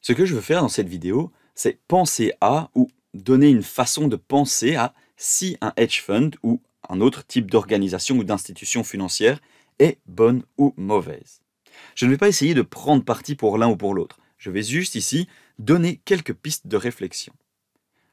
Ce que je veux faire dans cette vidéo, c'est penser à ou donner une façon de penser à si un hedge fund ou un autre type d'organisation ou d'institution financière est bonne ou mauvaise. Je ne vais pas essayer de prendre parti pour l'un ou pour l'autre. Je vais juste ici donner quelques pistes de réflexion.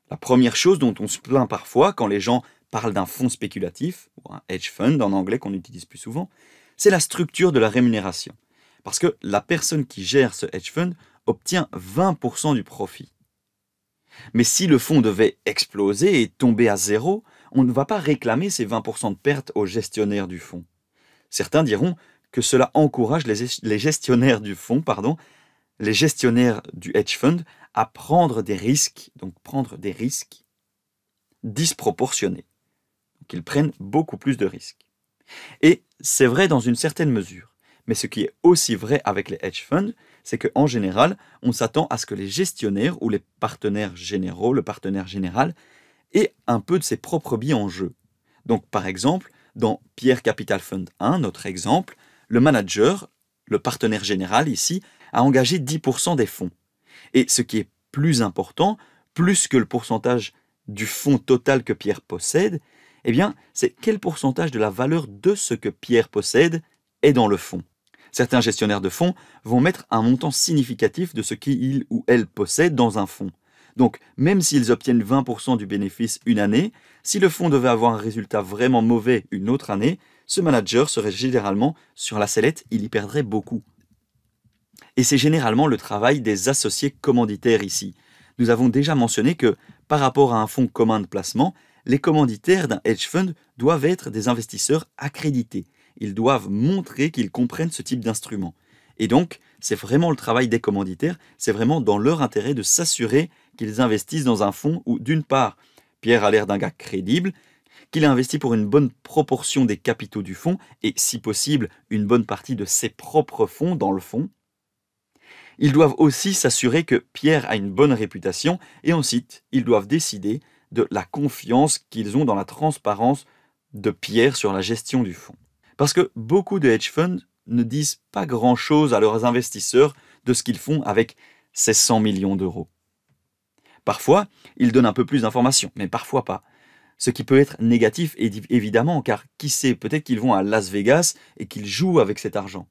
La première chose dont on se plaint parfois quand les gens parlent d'un fonds spéculatif, ou un hedge fund en anglais qu'on utilise plus souvent, c'est la structure de la rémunération. Parce que la personne qui gère ce hedge fund obtient 20% du profit. Mais si le fonds devait exploser et tomber à zéro, on ne va pas réclamer ces 20% de pertes aux gestionnaires du fonds. Certains diront que cela encourage les gestionnaires du fonds, pardon, les gestionnaires du hedge fund à prendre des risques, donc prendre des risques disproportionnés. Donc ils prennent beaucoup plus de risques. Et c'est vrai dans une certaine mesure. Mais ce qui est aussi vrai avec les hedge funds, c'est qu'en général, on s'attend à ce que les gestionnaires ou les partenaires généraux, le partenaire général, aient un peu de ses propres billes en jeu. Donc par exemple, dans Pierre Capital Fund 1, notre exemple, le manager, le partenaire général ici, a engagé 10% des fonds. Et ce qui est plus important, plus que le pourcentage du fonds total que Pierre possède, eh bien, c'est quel pourcentage de la valeur de ce que Pierre possède est dans le fonds. Certains gestionnaires de fonds vont mettre un montant significatif de ce qu'ils ou elles possèdent dans un fonds. Donc, même s'ils obtiennent 20% du bénéfice une année, si le fonds devait avoir un résultat vraiment mauvais une autre année, ce manager serait généralement sur la sellette, il y perdrait beaucoup. Et c'est généralement le travail des associés commanditaires ici. Nous avons déjà mentionné que, par rapport à un fonds commun de placement, les commanditaires d'un hedge fund doivent être des investisseurs accrédités, ils doivent montrer qu'ils comprennent ce type d'instrument. Et donc, c'est vraiment le travail des commanditaires, c'est vraiment dans leur intérêt de s'assurer qu'ils investissent dans un fonds où, d'une part, Pierre a l'air d'un gars crédible, qu'il a investi pour une bonne proportion des capitaux du fonds et, si possible, une bonne partie de ses propres fonds dans le fonds. Ils doivent aussi s'assurer que Pierre a une bonne réputation et ensuite, ils doivent décider de la confiance qu'ils ont dans la transparence de Pierre sur la gestion du fonds. Parce que beaucoup de hedge funds ne disent pas grand-chose à leurs investisseurs de ce qu'ils font avec ces 100 millions d'euros. Parfois, ils donnent un peu plus d'informations, mais parfois pas. Ce qui peut être négatif, évidemment, car qui sait, peut-être qu'ils vont à Las Vegas et qu'ils jouent avec cet argent.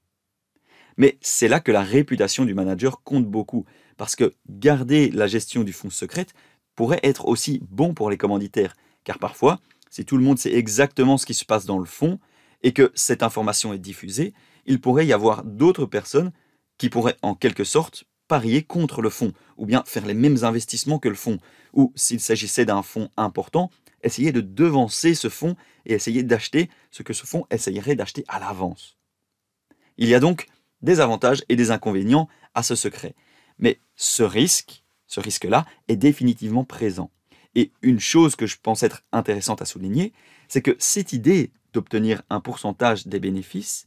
Mais c'est là que la réputation du manager compte beaucoup, parce que garder la gestion du fonds secrète pourrait être aussi bon pour les commanditaires, car parfois, si tout le monde sait exactement ce qui se passe dans le fonds, et que cette information est diffusée, il pourrait y avoir d'autres personnes qui pourraient en quelque sorte parier contre le fonds, ou bien faire les mêmes investissements que le fonds, ou s'il s'agissait d'un fonds important, essayer de devancer ce fonds et essayer d'acheter ce que ce fonds essayerait d'acheter à l'avance. Il y a donc des avantages et des inconvénients à ce secret. Mais ce risque, ce risque-là, est définitivement présent. Et une chose que je pense être intéressante à souligner, c'est que cette idée d'obtenir un pourcentage des bénéfices,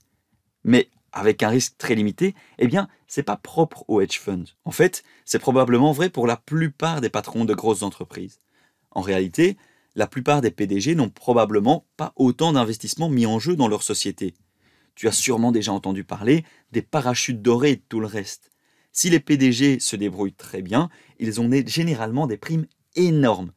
mais avec un risque très limité, eh bien, c'est pas propre aux hedge funds. En fait, c'est probablement vrai pour la plupart des patrons de grosses entreprises. En réalité, la plupart des PDG n'ont probablement pas autant d'investissements mis en jeu dans leur société. Tu as sûrement déjà entendu parler des parachutes dorés et tout le reste. Si les PDG se débrouillent très bien, ils ont généralement des primes énormes.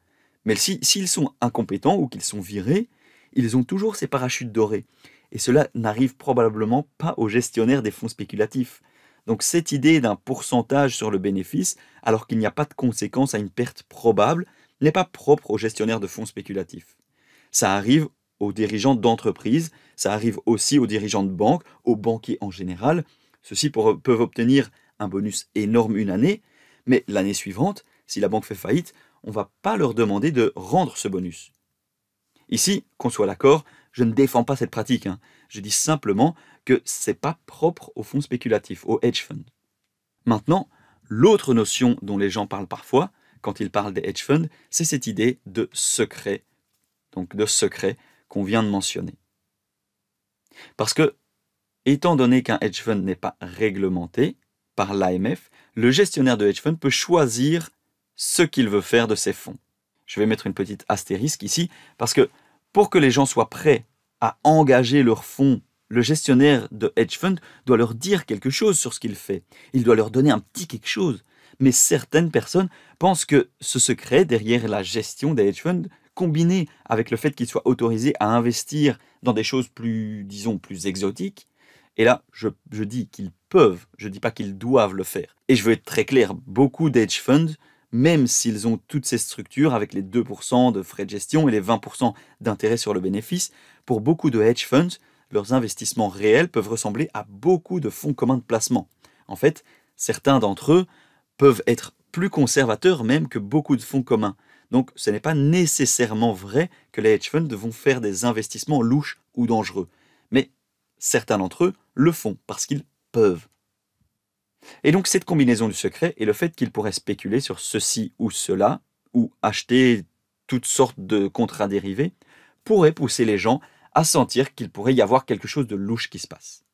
Mais s'ils sont incompétents ou qu'ils sont virés, ils ont toujours ces parachutes dorés. Et cela n'arrive probablement pas aux gestionnaires des fonds spéculatifs. Donc cette idée d'un pourcentage sur le bénéfice, alors qu'il n'y a pas de conséquence à une perte probable, n'est pas propre aux gestionnaires de fonds spéculatifs. Ça arrive aux dirigeants d'entreprises, ça arrive aussi aux dirigeants de banques, aux banquiers en général. Ceux-ci peuvent obtenir un bonus énorme une année, mais l'année suivante, si la banque fait faillite, on ne va pas leur demander de rendre ce bonus. Ici, qu'on soit d'accord, je ne défends pas cette pratique. Hein. Je dis simplement que ce n'est pas propre aux fonds spéculatifs, aux hedge funds. Maintenant, l'autre notion dont les gens parlent parfois, quand ils parlent des hedge funds, c'est cette idée de secret, donc de secret qu'on vient de mentionner. Parce que, étant donné qu'un hedge fund n'est pas réglementé par l'AMF, le gestionnaire de hedge fund peut choisir ce qu'il veut faire de ses fonds. Je vais mettre une petite astérisque ici, parce que pour que les gens soient prêts à engager leurs fonds, le gestionnaire de hedge fund doit leur dire quelque chose sur ce qu'il fait. Il doit leur donner un petit quelque chose. Mais certaines personnes pensent que ce secret derrière la gestion des hedge funds, combiné avec le fait qu'ils soient autorisés à investir dans des choses plus, disons, plus exotiques, et là, je, je dis qu'ils peuvent, je ne dis pas qu'ils doivent le faire. Et je veux être très clair, beaucoup d'hedge funds même s'ils ont toutes ces structures avec les 2% de frais de gestion et les 20% d'intérêt sur le bénéfice, pour beaucoup de hedge funds, leurs investissements réels peuvent ressembler à beaucoup de fonds communs de placement. En fait, certains d'entre eux peuvent être plus conservateurs même que beaucoup de fonds communs. Donc ce n'est pas nécessairement vrai que les hedge funds vont faire des investissements louches ou dangereux. Mais certains d'entre eux le font parce qu'ils peuvent. Et donc cette combinaison du secret et le fait qu'il pourrait spéculer sur ceci ou cela, ou acheter toutes sortes de contrats dérivés, pourrait pousser les gens à sentir qu'il pourrait y avoir quelque chose de louche qui se passe.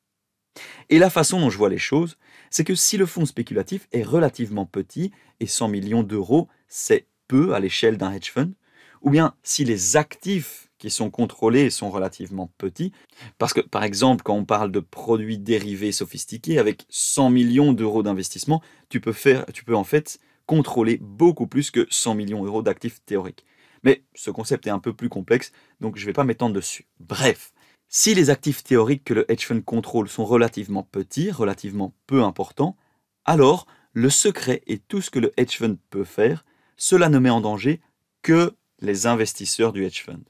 Et la façon dont je vois les choses, c'est que si le fonds spéculatif est relativement petit, et 100 millions d'euros, c'est peu à l'échelle d'un hedge fund, ou bien si les actifs qui sont contrôlés et sont relativement petits. Parce que, par exemple, quand on parle de produits dérivés sophistiqués, avec 100 millions d'euros d'investissement, tu peux, tu peux en fait contrôler beaucoup plus que 100 millions d'euros d'actifs théoriques. Mais ce concept est un peu plus complexe, donc je ne vais pas m'étendre dessus. Bref, si les actifs théoriques que le hedge fund contrôle sont relativement petits, relativement peu importants, alors le secret et tout ce que le hedge fund peut faire, cela ne met en danger que les investisseurs du hedge fund.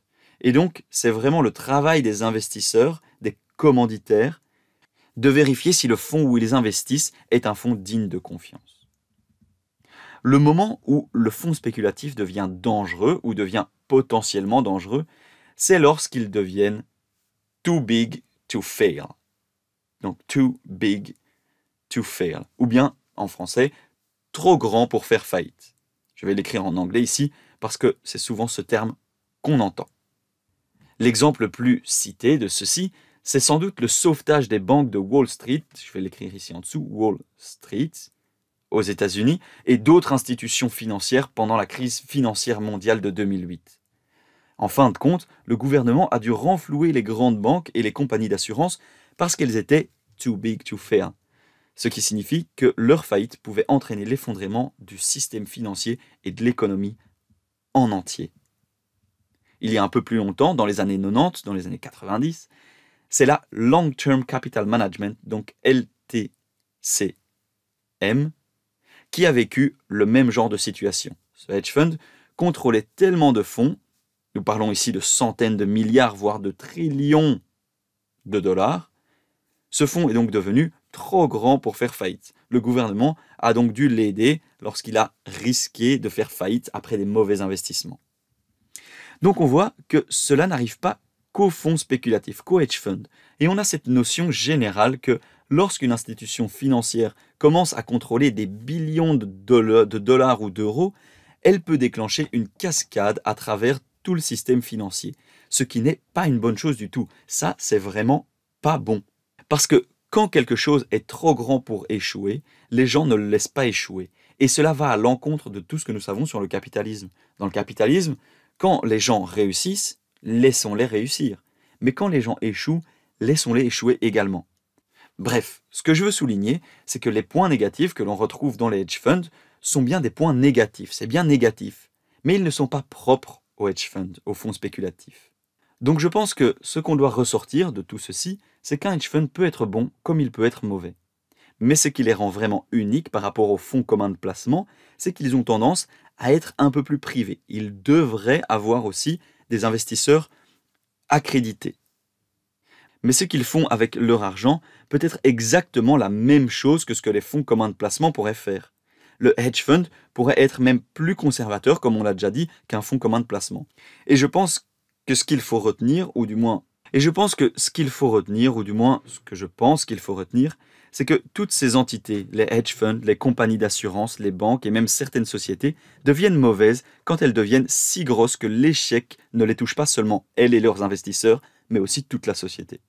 Et donc, c'est vraiment le travail des investisseurs, des commanditaires, de vérifier si le fonds où ils investissent est un fonds digne de confiance. Le moment où le fonds spéculatif devient dangereux ou devient potentiellement dangereux, c'est lorsqu'ils deviennent too big to fail. Donc too big to fail. Ou bien, en français, trop grand pour faire faillite. Je vais l'écrire en anglais ici parce que c'est souvent ce terme qu'on entend. L'exemple le plus cité de ceci, c'est sans doute le sauvetage des banques de Wall Street, je vais l'écrire ici en dessous, Wall Street, aux États-Unis, et d'autres institutions financières pendant la crise financière mondiale de 2008. En fin de compte, le gouvernement a dû renflouer les grandes banques et les compagnies d'assurance parce qu'elles étaient too big to fail, ce qui signifie que leur faillite pouvait entraîner l'effondrement du système financier et de l'économie en entier il y a un peu plus longtemps, dans les années 90, dans les années 90. C'est la Long Term Capital Management, donc LTCM, qui a vécu le même genre de situation. Ce hedge fund contrôlait tellement de fonds, nous parlons ici de centaines de milliards, voire de trillions de dollars, ce fonds est donc devenu trop grand pour faire faillite. Le gouvernement a donc dû l'aider lorsqu'il a risqué de faire faillite après des mauvais investissements. Donc on voit que cela n'arrive pas qu'au fonds spéculatifs, qu'aux hedge funds. Et on a cette notion générale que lorsqu'une institution financière commence à contrôler des billions de dollars ou d'euros, elle peut déclencher une cascade à travers tout le système financier, ce qui n'est pas une bonne chose du tout. Ça, c'est vraiment pas bon. Parce que quand quelque chose est trop grand pour échouer, les gens ne le laissent pas échouer. Et cela va à l'encontre de tout ce que nous savons sur le capitalisme. Dans le capitalisme, quand les gens réussissent, laissons-les réussir. Mais quand les gens échouent, laissons-les échouer également. Bref, ce que je veux souligner, c'est que les points négatifs que l'on retrouve dans les hedge funds sont bien des points négatifs, c'est bien négatif, mais ils ne sont pas propres aux hedge funds, aux fonds spéculatifs. Donc je pense que ce qu'on doit ressortir de tout ceci, c'est qu'un hedge fund peut être bon comme il peut être mauvais. Mais ce qui les rend vraiment uniques par rapport aux fonds communs de placement, c'est qu'ils ont tendance à être un peu plus privés. Ils devraient avoir aussi des investisseurs accrédités. Mais ce qu'ils font avec leur argent peut être exactement la même chose que ce que les fonds communs de placement pourraient faire. Le hedge fund pourrait être même plus conservateur, comme on l'a déjà dit, qu'un fonds commun de placement. Et je pense que ce qu'il faut retenir, ou du moins et je pense que ce qu'il faut retenir, ou du moins ce que je pense qu'il faut retenir, c'est que toutes ces entités, les hedge funds, les compagnies d'assurance, les banques et même certaines sociétés, deviennent mauvaises quand elles deviennent si grosses que l'échec ne les touche pas seulement elles et leurs investisseurs, mais aussi toute la société.